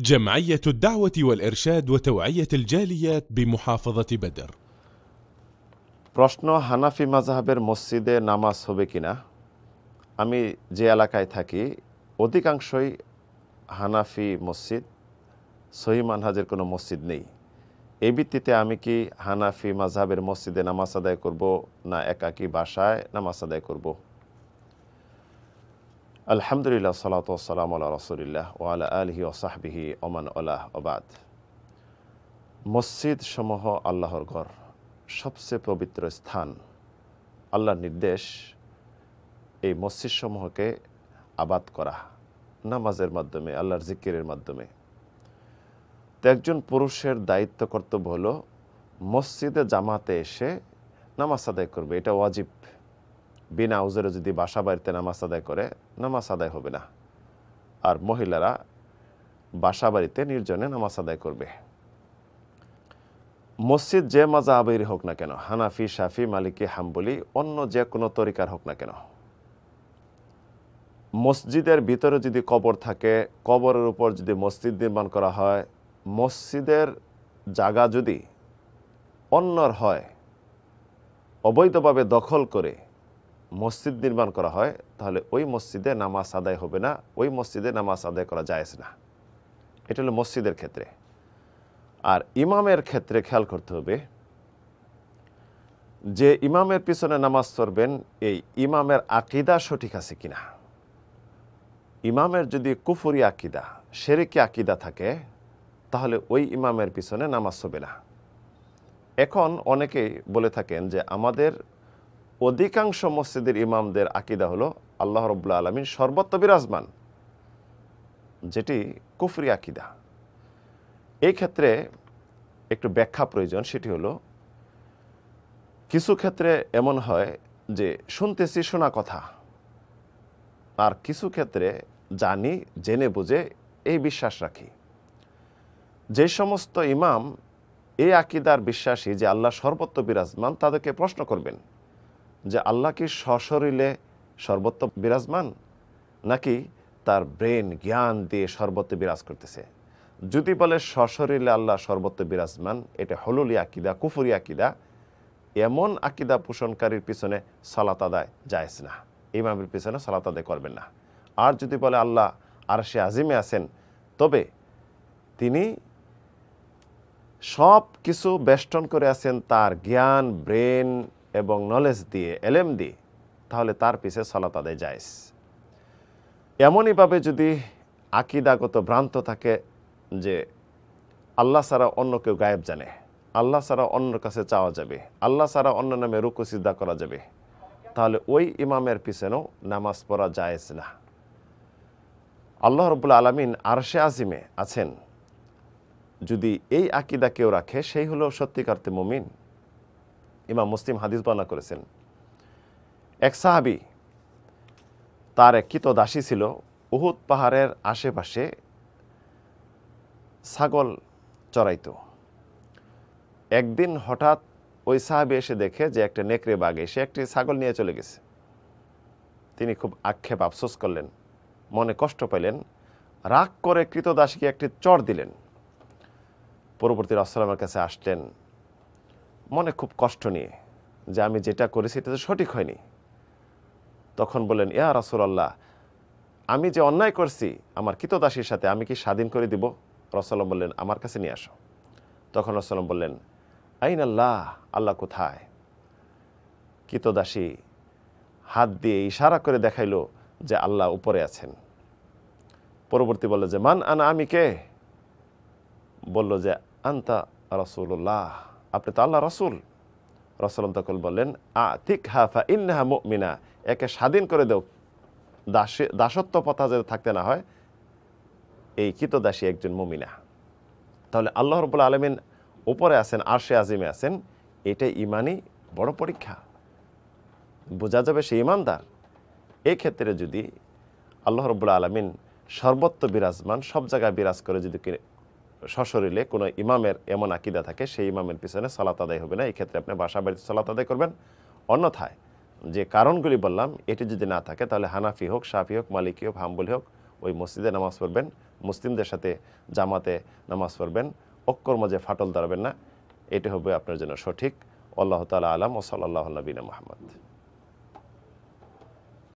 جمعية الدعوة والإرشاد وتوعية الجاليات بمحافظة بدر প্রশ্ন হানাফি মাজহাবের মসজিদে নামাজ হবে কিনা আমি যে এলাকায় থাকি অধিকাংশই হানাফি মসজিদ সহি মানহাজের কোনো মসজিদ নেই এই ভিত্তিতে আমি কি হানাফি মাজহাবের মসজিদে নামাজ আদায় করব না একাকি বাসায় নামাজ আদায় করবো আলহামদুলিল্লাহ সালাত সালাম আল্লাহ রসুলিল্লাহ ওয়ালা আলহি সাহবিহি ওমান আল্লাহ আবাদ মসজিদ সমূহ আল্লাহর ঘর সবচেয়ে পবিত্র স্থান আল্লাহর নির্দেশ এই মসজিদ সমূহকে আবাদ করা নামাজের মাধ্যমে আল্লাহর জিকিরের মাধ্যমে তো একজন পুরুষের দায়িত্ব কর্তব্য হলো মসজিদে জামাতে এসে নামাজ আদায় করবে এটা ওয়াজিব বিনা উজরে যদি বাসা বাড়িতে নামাজ আদায় করে নামাজ আদায় হবে না আর মহিলারা বাসা বাড়িতে নির্জনে নামাজ আদায় করবে মসজিদ যে মাজা আবির হোক না কেন হানাফি সাফি মালিকি হাম্বলি অন্য যে কোনো তরিকার হোক না কেন মসজিদের ভিতরে যদি কবর থাকে কবরের উপর যদি মসজিদ নির্মাণ করা হয় মসজিদের জায়গা যদি অন্যর হয় অবৈধভাবে দখল করে মসজিদ নির্মাণ করা হয় তাহলে ওই মসজিদে নামাজ আদায় হবে না ওই মসজিদে নামাজ আদায় করা যায় না এটা হলো মসজিদের ক্ষেত্রে আর ইমামের ক্ষেত্রে খেয়াল করতে হবে যে ইমামের পিছনে নামাজ পড়বেন এই ইমামের আকিদা সঠিক আছে কিনা ইমামের যদি কুফুরি আকিদা সেরেকি আকিদা থাকে তাহলে ওই ইমামের পিছনে নামাজ হবে না এখন অনেকেই বলে থাকেন যে আমাদের অধিকাংশ মসজিদের ইমামদের আকিদা হলো আল্লাহ রব্লা আলমিন সর্বত্র বিরাজমান যেটি কুফরি আকিদা এই ক্ষেত্রে একটু ব্যাখ্যা প্রয়োজন সেটি হলো কিছু ক্ষেত্রে এমন হয় যে শুনতেছি শোনা কথা আর কিছু ক্ষেত্রে জানি জেনে বুঝে এই বিশ্বাস রাখি যে সমস্ত ইমাম এই আকিদার বিশ্বাসী যে আল্লাহ সর্বত্র বিরাজমান তাদেরকে প্রশ্ন করবেন যে আল্লাহ কি সশরীরে সর্বত্র বিরাজমান নাকি তার ব্রেন জ্ঞান দিয়ে সর্বত্র বিরাজ করতেছে যদি বলে সশরীরে আল্লাহ সর্বত্র বিরাজমান এটা হলুলি আকিদা কুফুরি আকিদা এমন আকিদা পোষণকারীর পিছনে সালাত আদায় যায়স না ইমামের পিছনে সালাত আদায় করবেন না আর যদি বলে আল্লাহ আর সে আজিমে আছেন তবে তিনি সব কিছু বেষ্টন করে আছেন তার জ্ঞান ব্রেন এবং নলেজ দিয়ে এলেম দিয়ে তাহলে তার পিছে সলাত আদায় যায়স এমনইভাবে যদি আকিদাগত ভ্রান্ত থাকে যে আল্লাহ সারা অন্য কেউ গায়েব জানে আল্লাহ সারা অন্যর কাছে চাওয়া যাবে আল্লাহ সারা অন্য নামে রুকু সিদ্ধা করা যাবে তাহলে ওই ইমামের পিছনেও নামাজ পড়া যায়জ না আল্লাহ রবুল্লা আলমিন আরশে আজিমে আছেন যদি এই আকিদা কেউ রাখে সেই হলো সত্যিকার্তে মমিন ইমাম মুসলিম হাদিস বর্ণনা করেছেন এক সাহাবি তার এক কিত দাসী ছিল উহুদ পাহাড়ের আশেপাশে ছাগল চড়াইত একদিন হঠাৎ ওই সাহাবি এসে দেখে যে একটা নেকড়ে বাঘ এসে একটি ছাগল নিয়ে চলে গেছে তিনি খুব আক্ষেপ আফসোস করলেন মনে কষ্ট পেলেন রাগ করে কৃতদাসীকে একটি চর দিলেন পরবর্তী রসলামের কাছে আসলেন মনে খুব কষ্ট নিয়ে যে আমি যেটা করেছি এটা তো সঠিক হয়নি তখন বলেন ইয়া আল্লাহ আমি যে অন্যায় করছি আমার কিতদাসীর সাথে আমি কি স্বাধীন করে দিব রসলম বললেন আমার কাছে নিয়ে আসো তখন রসাল্লাম বললেন আইন আল্লাহ আল্লাহ কোথায় কিতদাসী হাত দিয়ে ইশারা করে দেখাইল যে আল্লাহ উপরে আছেন পরবর্তী বলল যে মান আনা আমি কে বলল যে আন্তা রসুল্লাহ আপনি তো আল্লাহ রসুল রসল তকল বললেন আ তিক হাফা ইনহা মিনা একে স্বাধীন করে দেও দাসে দাসত্ব পথা যদি থাকতে না হয় এই দাসী একজন মমিনা তাহলে আল্লাহ রবুল্লা আলমিন উপরে আছেন আরশে আজিমে আছেন এটাই ইমানই বড় পরীক্ষা বোঝা যাবে সে ইমানদার এই ক্ষেত্রে যদি আল্লাহ রবুল্লা আলমিন সর্বত্র বিরাজমান সব জায়গায় বিরাজ করে যদি সশরীরে কোনো ইমামের এমন আকিদা থাকে সেই ইমামের পিছনে সালাত আদায় হবে না এই ক্ষেত্রে আপনি বাসা বাড়িতে সালাত আদায় করবেন অন্যথায় যে কারণগুলি বললাম এটি যদি না থাকে তাহলে হানাফি হোক সাফি হোক মালিকি হোক হাম্বলি হোক ওই মসজিদে নামাজ পড়বেন মুসলিমদের সাথে জামাতে নামাজ পড়বেন অক্কর মাঝে ফাটল দাঁড়াবেন না এটি হবে আপনার জন্য সঠিক আল্লাহ তালা আলাম ও সাল্লাহ নবীন মোহাম্মদ